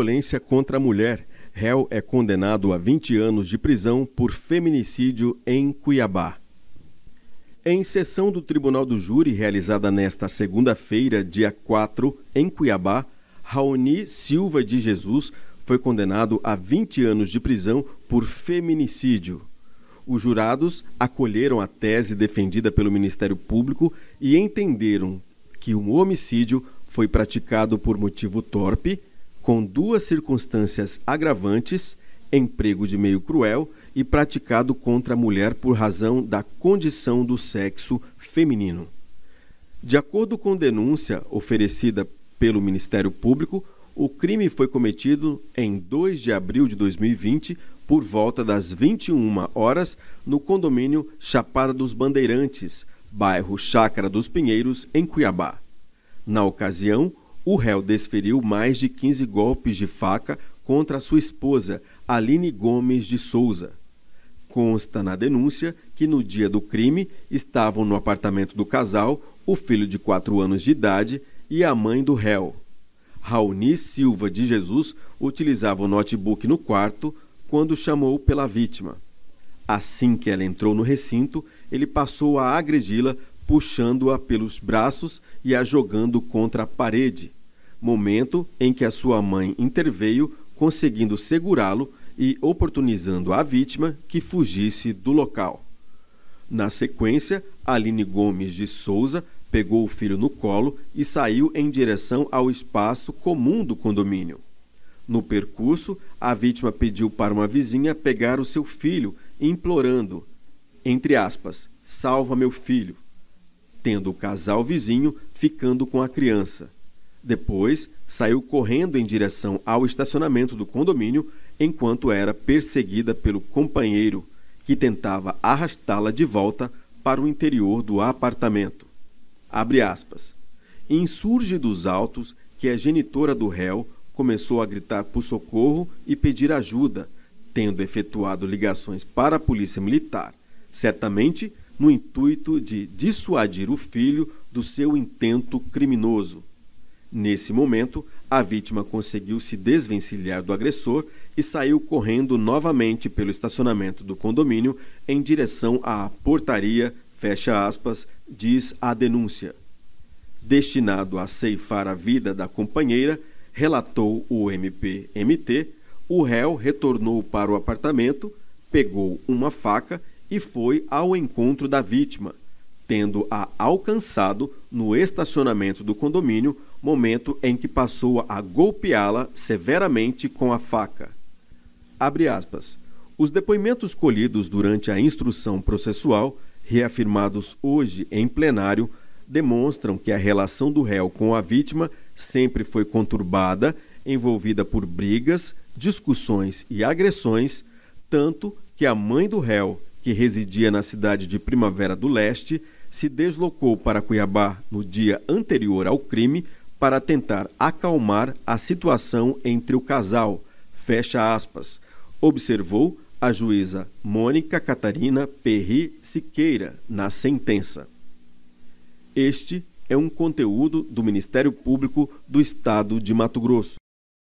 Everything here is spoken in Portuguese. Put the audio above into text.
Violência contra a mulher. Réu é condenado a 20 anos de prisão por feminicídio em Cuiabá. Em sessão do Tribunal do Júri, realizada nesta segunda-feira, dia 4, em Cuiabá, Raoni Silva de Jesus foi condenado a 20 anos de prisão por feminicídio. Os jurados acolheram a tese defendida pelo Ministério Público e entenderam que um homicídio foi praticado por motivo torpe com duas circunstâncias agravantes, emprego de meio cruel e praticado contra a mulher por razão da condição do sexo feminino. De acordo com denúncia oferecida pelo Ministério Público, o crime foi cometido em 2 de abril de 2020, por volta das 21 horas, no condomínio Chapada dos Bandeirantes, bairro Chácara dos Pinheiros, em Cuiabá. Na ocasião, o réu desferiu mais de 15 golpes de faca contra sua esposa, Aline Gomes de Souza. Consta na denúncia que no dia do crime estavam no apartamento do casal o filho de 4 anos de idade e a mãe do réu. Raoni Silva de Jesus utilizava o notebook no quarto quando chamou pela vítima. Assim que ela entrou no recinto, ele passou a agredi-la puxando-a pelos braços e a jogando contra a parede. Momento em que a sua mãe interveio, conseguindo segurá-lo e oportunizando a vítima que fugisse do local. Na sequência, Aline Gomes de Souza pegou o filho no colo e saiu em direção ao espaço comum do condomínio. No percurso, a vítima pediu para uma vizinha pegar o seu filho, implorando, entre aspas, salva meu filho tendo o casal vizinho ficando com a criança. Depois, saiu correndo em direção ao estacionamento do condomínio enquanto era perseguida pelo companheiro, que tentava arrastá-la de volta para o interior do apartamento. Abre aspas. Insurge dos autos que a genitora do réu começou a gritar por socorro e pedir ajuda, tendo efetuado ligações para a polícia militar, certamente no intuito de dissuadir o filho do seu intento criminoso. Nesse momento, a vítima conseguiu se desvencilhar do agressor e saiu correndo novamente pelo estacionamento do condomínio em direção à portaria, fecha aspas, diz a denúncia. Destinado a ceifar a vida da companheira, relatou o MPMT, o réu retornou para o apartamento, pegou uma faca e foi ao encontro da vítima, tendo-a alcançado no estacionamento do condomínio, momento em que passou a golpeá-la severamente com a faca. Os depoimentos colhidos durante a instrução processual, reafirmados hoje em plenário, demonstram que a relação do réu com a vítima sempre foi conturbada, envolvida por brigas, discussões e agressões, tanto que a mãe do réu, que residia na cidade de Primavera do Leste, se deslocou para Cuiabá no dia anterior ao crime para tentar acalmar a situação entre o casal. Fecha aspas. Observou a juíza Mônica Catarina Perri Siqueira na sentença. Este é um conteúdo do Ministério Público do Estado de Mato Grosso.